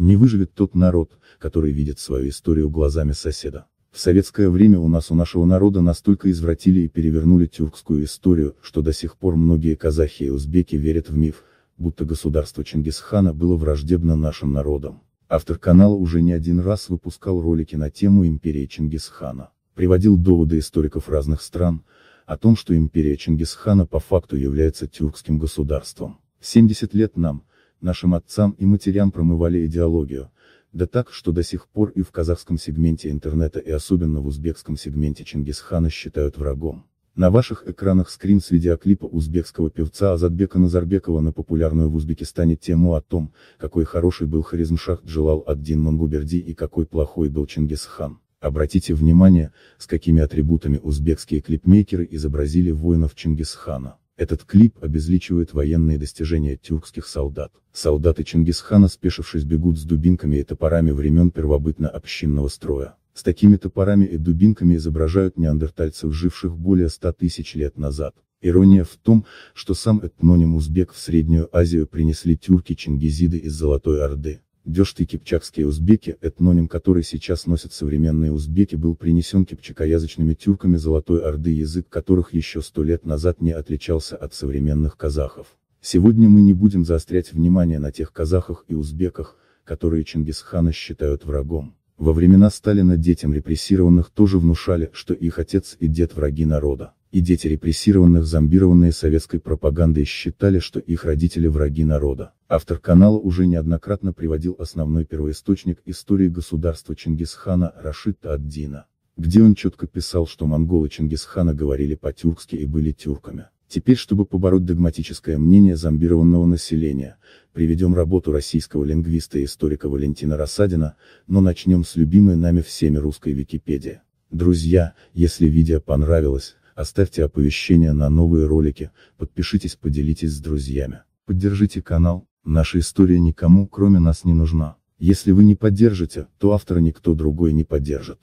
Не выживет тот народ, который видит свою историю глазами соседа. В советское время у нас у нашего народа настолько извратили и перевернули тюркскую историю, что до сих пор многие казахи и узбеки верят в миф, будто государство Чингисхана было враждебно нашим народам. Автор канала уже не один раз выпускал ролики на тему империи Чингисхана. Приводил доводы историков разных стран, о том, что империя Чингисхана по факту является тюркским государством. 70 лет нам, нашим отцам и матерям промывали идеологию, да так, что до сих пор и в казахском сегменте интернета и особенно в узбекском сегменте Чингисхана считают врагом. На ваших экранах скрин с видеоклипа узбекского певца Азадбека Назарбекова на популярную в Узбекистане тему о том, какой хороший был Харизмшах Джалал Аддин Мангуберди и какой плохой был Чингисхан. Обратите внимание, с какими атрибутами узбекские клипмейкеры изобразили воинов Чингисхана. Этот клип обезличивает военные достижения тюркских солдат. Солдаты Чингисхана, спешившись, бегут с дубинками и топорами времен первобытно-общинного строя. С такими топорами и дубинками изображают неандертальцев, живших более 100 тысяч лет назад. Ирония в том, что сам этноним узбек в Среднюю Азию принесли тюрки-чингизиды из Золотой Орды. Дежд кипчакские узбеки, этноним который сейчас носят современные узбеки был принесен кипчакоязычными тюрками Золотой Орды язык которых еще сто лет назад не отличался от современных казахов. Сегодня мы не будем заострять внимание на тех казахах и узбеках, которые Чингисхана считают врагом. Во времена Сталина детям репрессированных тоже внушали, что их отец и дед враги народа и дети репрессированных зомбированные советской пропагандой считали, что их родители враги народа. Автор канала уже неоднократно приводил основной первоисточник истории государства Чингисхана Рашид Аддина, где он четко писал, что монголы Чингисхана говорили по-тюркски и были тюрками. Теперь, чтобы побороть догматическое мнение зомбированного населения, приведем работу российского лингвиста и историка Валентина Рассадина, но начнем с любимой нами всеми русской Википедии. Друзья, если видео понравилось, Оставьте оповещения на новые ролики, подпишитесь, поделитесь с друзьями. Поддержите канал, наша история никому, кроме нас, не нужна. Если вы не поддержите, то автора никто другой не поддержит.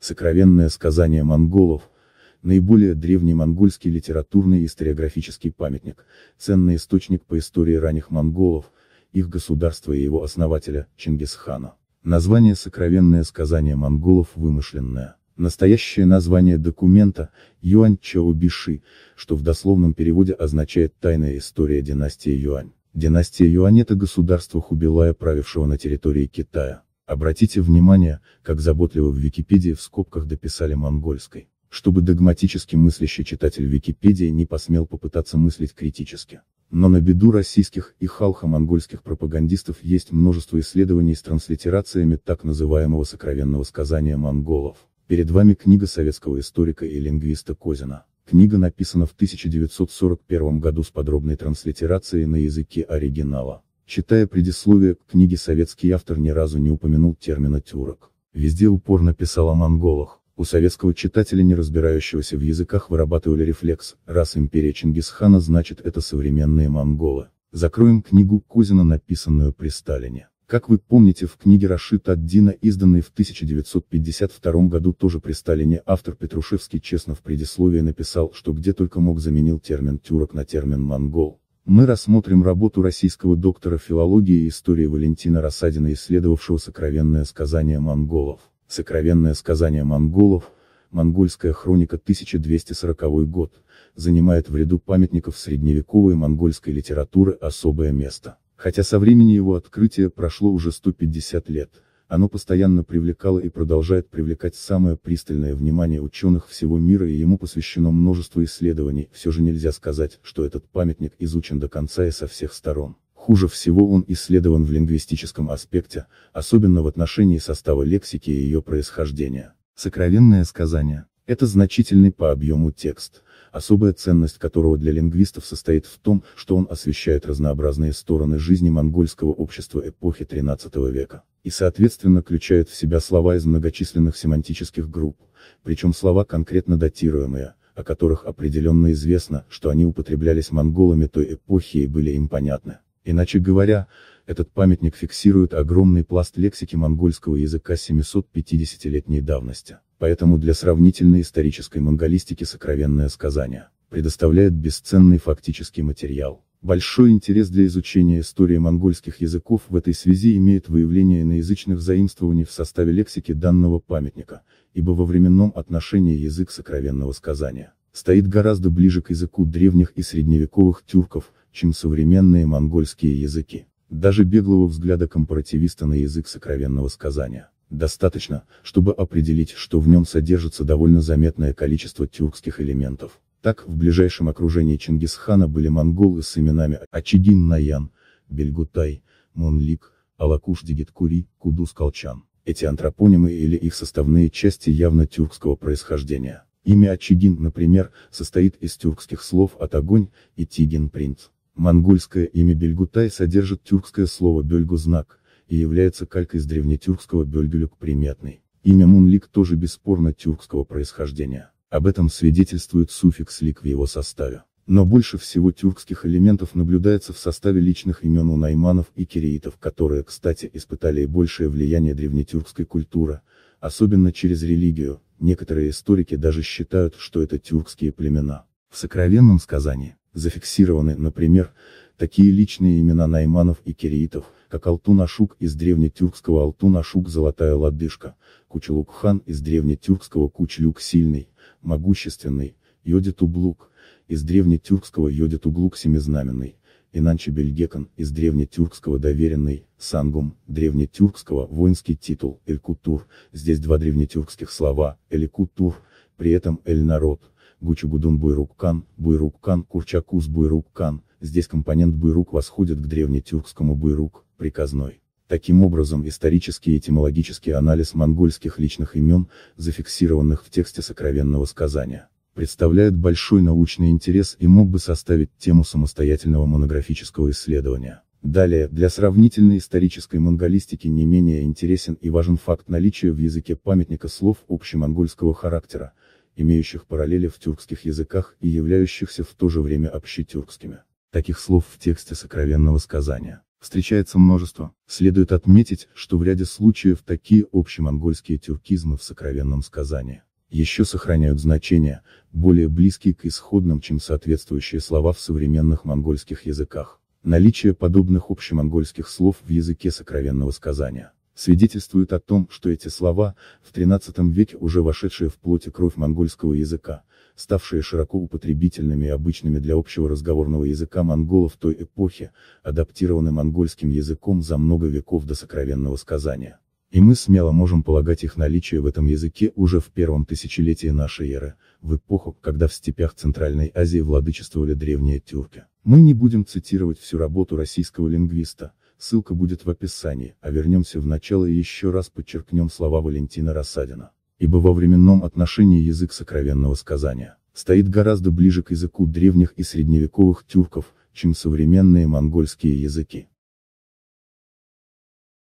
Сокровенное сказание монголов – наиболее древний монгольский литературный и историографический памятник, ценный источник по истории ранних монголов, их государства и его основателя, Чингисхана. Название «Сокровенное сказание монголов» вымышленное. Настоящее название документа – Юань Чао Биши, что в дословном переводе означает «тайная история династии Юань». Династия Юань – это государство Хубилая, правившего на территории Китая. Обратите внимание, как заботливо в Википедии в скобках дописали монгольской, чтобы догматически мыслящий читатель Википедии не посмел попытаться мыслить критически. Но на беду российских и халхо-монгольских пропагандистов есть множество исследований с транслитерациями так называемого сокровенного сказания монголов. Перед вами книга советского историка и лингвиста Козина. Книга написана в 1941 году с подробной транслитерацией на языке оригинала. Читая предисловие к книге советский автор ни разу не упомянул термина «тюрок». Везде упорно писал о монголах. У советского читателя, не разбирающегося в языках, вырабатывали рефлекс, раз империя Чингисхана значит это современные монголы. Закроем книгу Кузина, написанную при Сталине. Как вы помните в книге Рашита Аддина, изданной в 1952 году тоже при Сталине, автор Петрушевский честно в предисловии написал, что где только мог заменил термин «тюрок» на термин «монгол». Мы рассмотрим работу российского доктора филологии и истории Валентина Рассадина, исследовавшего сокровенное сказание монголов. Сокровенное сказание монголов, монгольская хроника 1240 год, занимает в ряду памятников средневековой монгольской литературы особое место. Хотя со времени его открытия прошло уже 150 лет, оно постоянно привлекало и продолжает привлекать самое пристальное внимание ученых всего мира и ему посвящено множество исследований, все же нельзя сказать, что этот памятник изучен до конца и со всех сторон. Хуже всего он исследован в лингвистическом аспекте, особенно в отношении состава лексики и ее происхождения. Сокровенное сказание – это значительный по объему текст особая ценность которого для лингвистов состоит в том, что он освещает разнообразные стороны жизни монгольского общества эпохи XIII века, и соответственно включает в себя слова из многочисленных семантических групп, причем слова конкретно датируемые, о которых определенно известно, что они употреблялись монголами той эпохи и были им понятны. Иначе говоря, этот памятник фиксирует огромный пласт лексики монгольского языка 750-летней давности поэтому для сравнительной исторической монголистики сокровенное сказание, предоставляет бесценный фактический материал. Большой интерес для изучения истории монгольских языков в этой связи имеет выявление иноязычных заимствований в составе лексики данного памятника, ибо во временном отношении язык сокровенного сказания, стоит гораздо ближе к языку древних и средневековых тюрков, чем современные монгольские языки. Даже беглого взгляда компаративиста на язык сокровенного сказания, Достаточно, чтобы определить, что в нем содержится довольно заметное количество тюркских элементов. Так, в ближайшем окружении Чингисхана были монголы с именами Ачигин Наян, Бельгутай, Мунлик, Алакуш Дигиткури, Кудус Колчан. Эти антропонимы или их составные части явно тюркского происхождения. Имя Ачигин, например, состоит из тюркских слов от огонь и тигин принц. Монгольское имя Бельгутай содержит тюркское слово Бельгу знак и является калькой из древнетюркского бельгюлюк примятный. Имя Мунлик тоже бесспорно тюркского происхождения. Об этом свидетельствует суффикс лик в его составе. Но больше всего тюркских элементов наблюдается в составе личных имен у найманов и киреитов, которые, кстати, испытали и большее влияние древнетюркской культуры, особенно через религию, некоторые историки даже считают, что это тюркские племена. В сокровенном сказании, Зафиксированы, например, такие личные имена Найманов и Киреитов, как Алтун-Ашук из древнетюркского Алтун-Ашук «Золотая лодыжка», Кучелук-хан из древнетюркского Кучлюк «Сильный», «Могущественный», из древнетюркского Йодит-Углук «Семизнаменный», Иначе Бельгекон, из древнетюркского доверенный, сангум, древнетюркского, воинский титул, элькутур, здесь два древнетюркских слова, Элькутур при этом эль-народ, Гучугудун Буйруккан, Буйруккан Курчакуз Буйруккан, здесь компонент Буйрук восходит к древнетюркскому Буйрук, приказной. Таким образом исторический и этимологический анализ монгольских личных имен, зафиксированных в тексте сокровенного сказания, представляет большой научный интерес и мог бы составить тему самостоятельного монографического исследования. Далее, для сравнительной исторической монголистики не менее интересен и важен факт наличия в языке памятника слов общемонгольского характера, имеющих параллели в тюркских языках и являющихся в то же время общетюркскими. Таких слов в тексте сокровенного сказания встречается множество. Следует отметить, что в ряде случаев такие общемонгольские тюркизмы в сокровенном сказании еще сохраняют значения, более близкие к исходным, чем соответствующие слова в современных монгольских языках. Наличие подобных общемонгольских слов в языке сокровенного сказания свидетельствуют о том, что эти слова, в XIII веке уже вошедшие в плоть и кровь монгольского языка, ставшие широко употребительными и обычными для общего разговорного языка монголов той эпохи, адаптированы монгольским языком за много веков до сокровенного сказания. И мы смело можем полагать их наличие в этом языке уже в первом тысячелетии нашей эры, в эпоху, когда в степях Центральной Азии владычествовали древние тюрки. Мы не будем цитировать всю работу российского лингвиста, ссылка будет в описании, а вернемся в начало и еще раз подчеркнем слова Валентина Рассадина. Ибо во временном отношении язык сокровенного сказания стоит гораздо ближе к языку древних и средневековых тюрков, чем современные монгольские языки.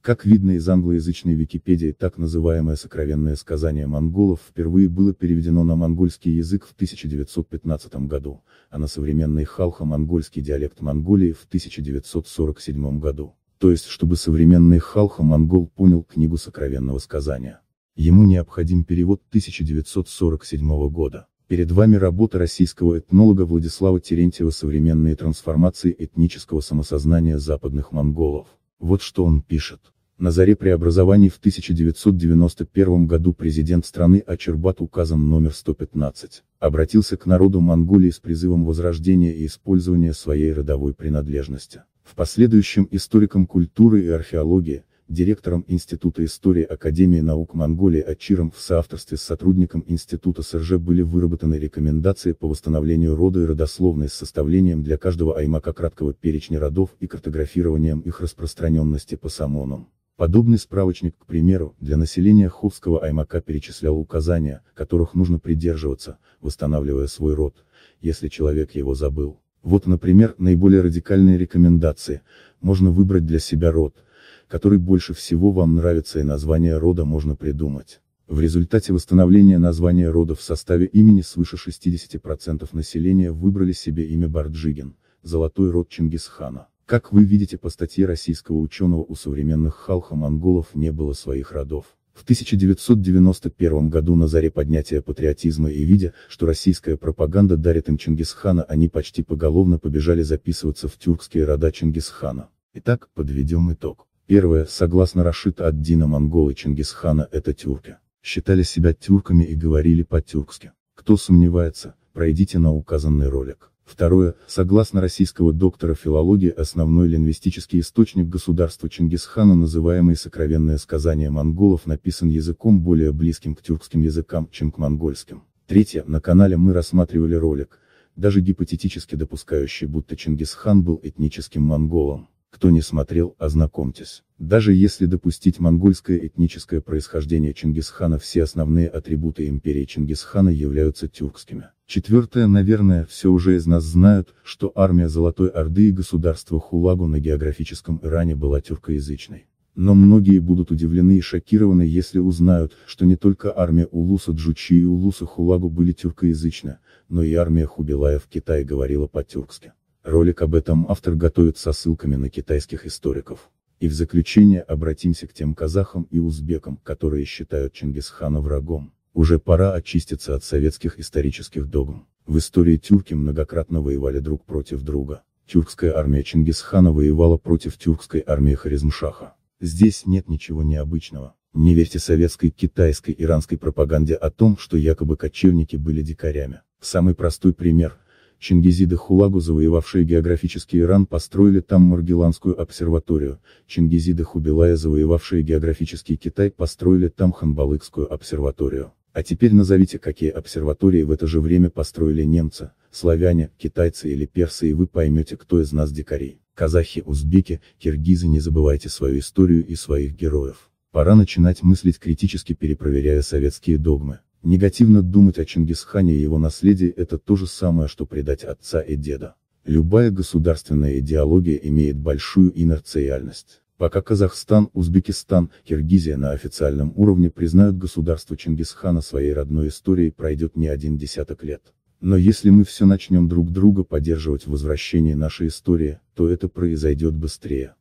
Как видно из англоязычной Википедии, так называемое сокровенное сказание монголов впервые было переведено на монгольский язык в 1915 году, а на современный халхо-монгольский диалект Монголии в 1947 году. То есть, чтобы современный халхо-монгол понял книгу сокровенного сказания. Ему необходим перевод 1947 года. Перед вами работа российского этнолога Владислава Терентьева «Современные трансформации этнического самосознания западных монголов». Вот что он пишет. На заре преобразований в 1991 году президент страны Ачербат указом номер 115 обратился к народу Монголии с призывом возрождения и использования своей родовой принадлежности. В последующем историкам культуры и археологии, директором Института истории Академии наук Монголии Ачиром в соавторстве с сотрудником Института СРЖ были выработаны рекомендации по восстановлению рода и родословной с составлением для каждого аймака краткого перечня родов и картографированием их распространенности по самонам. Подобный справочник, к примеру, для населения Ховского аймака перечислял указания, которых нужно придерживаться, восстанавливая свой род, если человек его забыл. Вот, например, наиболее радикальные рекомендации, можно выбрать для себя род, который больше всего вам нравится и название рода можно придумать. В результате восстановления названия рода в составе имени свыше 60% населения выбрали себе имя Барджигин, золотой род Чингисхана. Как вы видите по статье российского ученого у современных халха-монголов не было своих родов. В 1991 году на заре поднятия патриотизма и видя, что российская пропаганда дарит им Чингисхана, они почти поголовно побежали записываться в тюркские рода Чингисхана. Итак, подведем итог. Первое, согласно Рашид ад-Дина монголы Чингисхана это тюрки. Считали себя тюрками и говорили по-тюркски. Кто сомневается, пройдите на указанный ролик. Второе, согласно российского доктора филологии основной лингвистический источник государства Чингисхана называемый «Сокровенное сказание монголов» написан языком более близким к тюркским языкам, чем к монгольским. Третье, на канале мы рассматривали ролик, даже гипотетически допускающий, будто Чингисхан был этническим монголом. Кто не смотрел, ознакомьтесь. Даже если допустить монгольское этническое происхождение Чингисхана, все основные атрибуты империи Чингисхана являются тюркскими. Четвертое, наверное, все уже из нас знают, что армия Золотой Орды и государство Хулагу на географическом Иране была тюркоязычной. Но многие будут удивлены и шокированы, если узнают, что не только армия Улуса Джучи и Улуса Хулагу были тюркоязычны, но и армия Хубилая в Китае говорила по-тюркски. Ролик об этом автор готовит со ссылками на китайских историков. И в заключение обратимся к тем казахам и узбекам, которые считают Чингисхана врагом. Уже пора очиститься от советских исторических догм. В истории тюрки многократно воевали друг против друга. Тюркская армия Чингисхана воевала против тюркской армии Харизмшаха. Здесь нет ничего необычного. Не верьте советской, китайской, иранской пропаганде о том, что якобы кочевники были дикарями. Самый простой пример – Чингизиды Хулагу, завоевавшие географический Иран, построили там Маргиланскую обсерваторию, Чингизиды Хубилая, завоевавшие географический Китай, построили там Ханбалыкскую обсерваторию. А теперь назовите, какие обсерватории в это же время построили немцы, славяне, китайцы или персы, и вы поймете, кто из нас дикарей. Казахи, узбеки, киргизы, не забывайте свою историю и своих героев. Пора начинать мыслить критически перепроверяя советские догмы. Негативно думать о Чингисхане и его наследии – это то же самое, что предать отца и деда. Любая государственная идеология имеет большую инерциальность. Пока Казахстан, Узбекистан, Киргизия на официальном уровне признают государство Чингисхана своей родной историей пройдет не один десяток лет. Но если мы все начнем друг друга поддерживать в возвращении нашей истории, то это произойдет быстрее.